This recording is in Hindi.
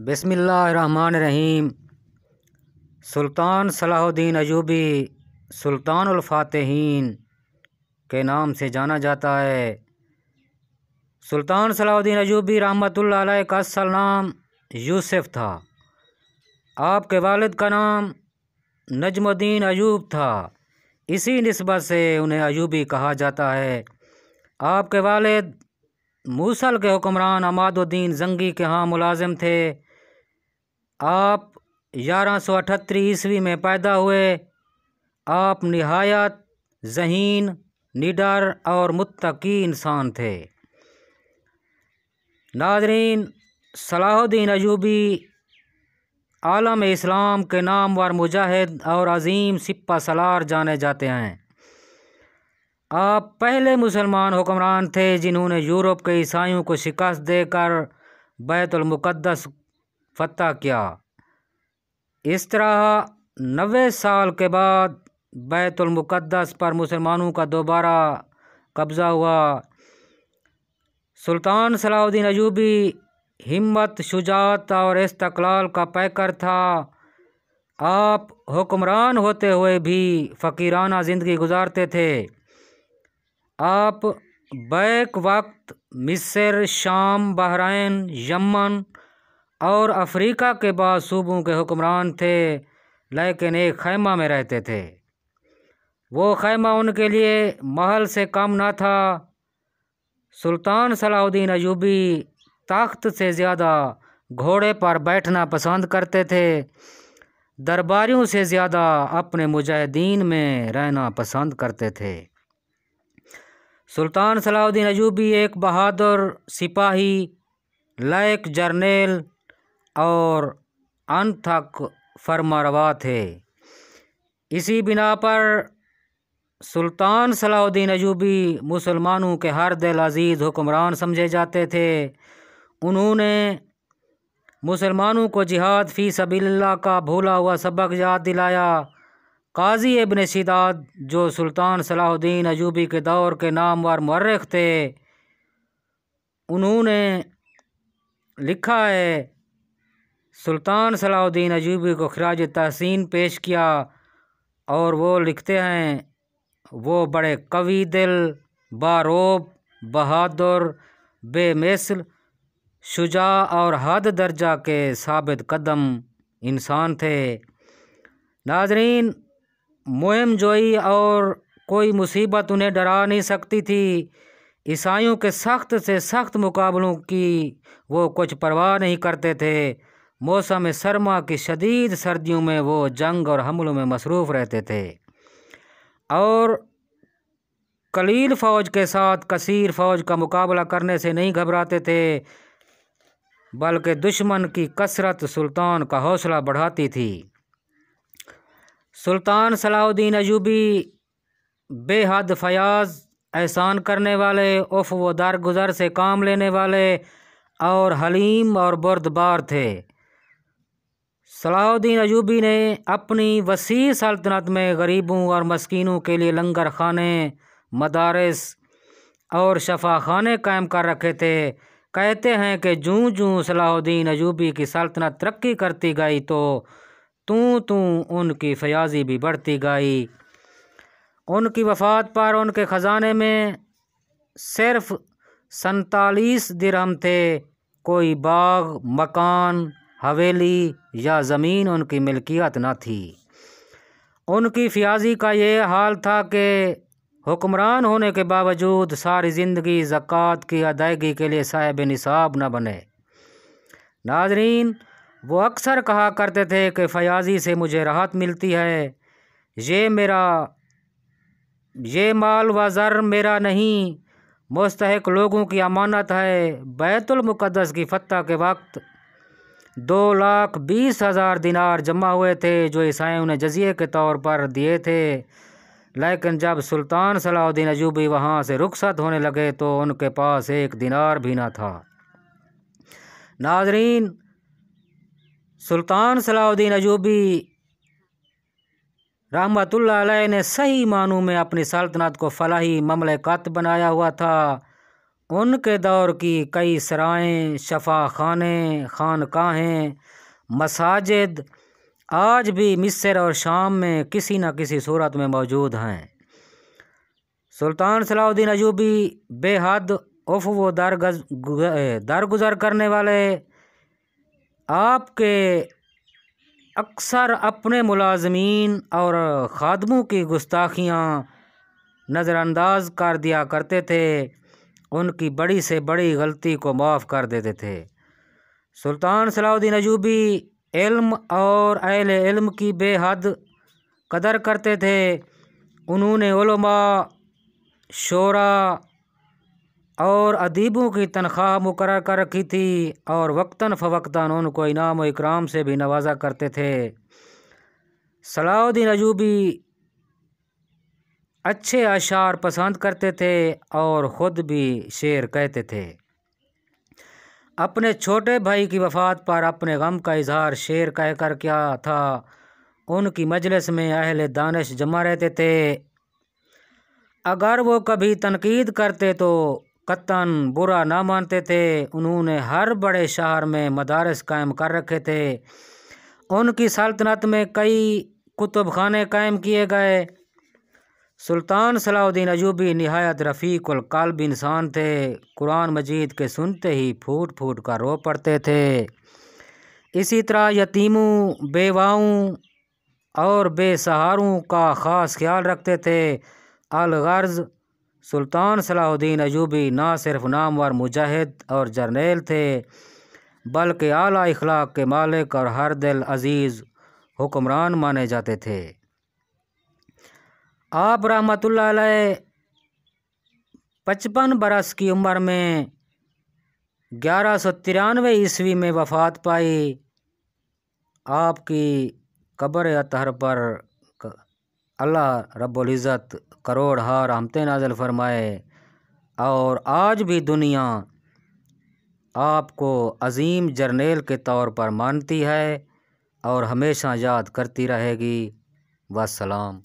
रहीम सुल्तान सलाहुद्दीन अयूबी सुल्तानफ़ातहन के नाम से जाना जाता है सुल्तान सलाहुद्दीन अयूबी रहमत का असल नाम यूसुफ था आपके वालिद का नाम नजमुद्दीन अयूब था इसी नस्बत से उन्हें अयूबी कहा जाता है आपके वालिद मूसल के हुक्मरान अमादुद्दीन जंगी के यहाँ मुलाजिम थे आप ग्यारह सौ अठहत्तर ईस्वी में पैदा हुए आप निहायत जहीन निडर और मुत्तकी इंसान थे नाजरीन सलाहुद्दीन अयूबी आलम इस्लाम के नाम वार मुजाहिद और अजीम सिपा सलार जाने जाते हैं आप पहले मुसलमान हुक्मरान थे जिन्होंने यूरोप के ईसाइयों को शिकस्त देकर बैतुलमुक़दस पता क्या इस तरह नबे साल के बाद बैतुलमुक़दस पर मुसलमानों का दोबारा कब्ज़ा हुआ सुल्तान सलाउद्दीन अयूबी हिम्मत शुजात और इस्तकलाल का पैकर था आप हुक्मरान होते हुए भी फ़कीराना ज़िंदगी गुजारते थे आप बैक वक्त मिस्र शाम बहरीन यमन और अफ्रीका के बाद सूबों के हुक्मरान थे लेकिन एक खैमा में रहते थे वो खैमा उनके लिए महल से कम ना था सुल्तान सलाउद्दीन अयूबी ताख्त से ज़्यादा घोड़े पर बैठना पसंद करते थे दरबारियों से ज़्यादा अपने मुजाहिदीन में रहना पसंद करते थे सुल्तान सलाउद्दीन अयूबी एक बहादुर सिपाही लायक जर्नेल और अनथक फरमरवा थे इसी बिना पर सुल्तान सलाउद्दीन अजूबी मुसलमानों के हर दिल अजीज़ हुक्मरान समझे जाते थे उन्होंने मुसलमानों को जिहाद फ़ी सबील्ला का भूला हुआ सबक याद दिलाया काजी इबन शिदाद जो सुल्तान सलाहुद्दीन अजूबी के दौर के नामवर मर्रख थे उन्होंने लिखा है सुल्तान सलाउद्दीन अजूबी को खराज तहसीन पेश किया और वो लिखते हैं वो बड़े कवि दिल बारोब बहादुर बेमिसल शुजा और हद दर्जा के साबित कदम इंसान थे नाजरीन मुहिम जोई और कोई मुसीबत उन्हें डरा नहीं सकती थी ईसाइयों के सख्त से सख्त मुकाबलों की वो कुछ परवाह नहीं करते थे मौसम सरमा की शदीद सर्दियों में वो जंग और हमलों में मसरूफ़ रहते थे और कलील फ़ौज के साथ कसीर फ़ौज का मुकाबला करने से नहीं घबराते थे बल्कि दुश्मन की कसरत सुल्तान का हौसला बढ़ाती थी सुल्तान सलाउद्दीन अयूबी बेहद फयाज एहसान करने वाले उफ व दरगुजर से काम लेने वाले और हलीम और बुरदबार थे सलाउद्दीन अयूबी ने अपनी वसी सल्तनत में गरीबों और मस्किनों के लिए लंगर खाने मदारस और शफा खाने कायम कर रखे थे कहते हैं कि जूँ जूँ सलाहुद्दीन अयूबी की सल्तनत तरक्की करती गई तो तू तू उनकी फयाजी भी बढ़ती गई उनकी वफात पर उनके ख़जाने में सिर्फ सैतालीस दिरहम थे कोई बाग मकान हवेली या ज़मीन उनकी मिलकियत न थी उनकी फ्याजी का ये हाल था कि हुक्मरान होने के बावजूद सारी ज़िंदगी ज़क़़त की अदायगी के लिए साहिब निसाब न बने नाजरीन वो अक्सर कहा करते थे कि फयाजी से मुझे राहत मिलती है ये मेरा ये माल व ज़र मेरा नहीं मुस्तक लोगों की अमानत है बैतुलमक़दस की फतह के वक्त दो लाख बीस हज़ार दिनार जमा हुए थे जो ईसाइयों ने जजिए के तौर पर दिए थे लेकिन जब सुल्तान सलाउद्दीन अजूबी वहाँ से रुखसत होने लगे तो उनके पास एक दिनार भी ना था नाजरीन सुल्तान सलाउद्दीन अजूबी रहमतुल्लाह ने सही मानू में अपनी सल्तनत को फलाही ममलकत बनाया हुआ था उनके दौर की कई सराएँ शफा खाने खानकाहें मसाजिद आज भी मिस्र और शाम में किसी न किसी सूरत में मौजूद हैं सुल्तान सलाउद्दीन अजूबी बेहद उफ व दरगुजर करने वाले आपके अक्सर अपने मुलाजमीन और खादमों की गुस्ताखियाँ नज़रअंदाज कर दिया करते थे उनकी बड़ी से बड़ी गलती को माफ़ कर देते थे सुल्तान सलाउद्दीन अजूबी इल्म और अहल इल्म की बेहद कदर करते थे उन्होंने शोरा और अदीबों की तनख्वाह मुकर कर रखी थी और वक्ता फ़वक्ता उनको इनाम और इकराम से भी नवाजा करते थे सलाउद्दीन अजूबी अच्छे अशार पसंद करते थे और ख़ुद भी शेर कहते थे अपने छोटे भाई की वफ़ात पर अपने गम का इजहार शेर कह कर क्या था उनकी मजलिस में अहल दानश जमा रहते थे अगर वो कभी तनकीद करते तो कत्तन बुरा ना मानते थे उन्होंने हर बड़े शहर में मदारस कायम कर रखे थे उनकी सल्तनत में कई कुतुब खाने कायम किए गए सुल्तान सलाउद्दीन अजूबी नहायत रफ़ीक कल्ब इंसान थे कुरान मजीद के सुनते ही फूट फूट कर रो पड़ते थे इसी तरह यतीमों बेवाओं और बेसहारों का ख़ास ख्याल रखते थे अलगर्ज सुल्तान सलाहुद्दीन अजूबी ना सिर्फ नामवर मुजाहिद और जर्नेल थे बल्कि आला इखलाक के मालिक और हर दिल अजीज़ हुक्मरान माने जाते थे आप रहमतुल्लाह अलैह पचपन बरस की उम्र में ग्यारह सौ तिरानवे ईस्वी में वफ़ात पाई आपकी कब्र अतहर पर अल्लाह रबुल्ज़त करोड़ हार हमते नाजल फरमाए और आज भी दुनिया आपको अजीम जर्नेल के तौर पर मानती है और हमेशा याद करती रहेगी वसलाम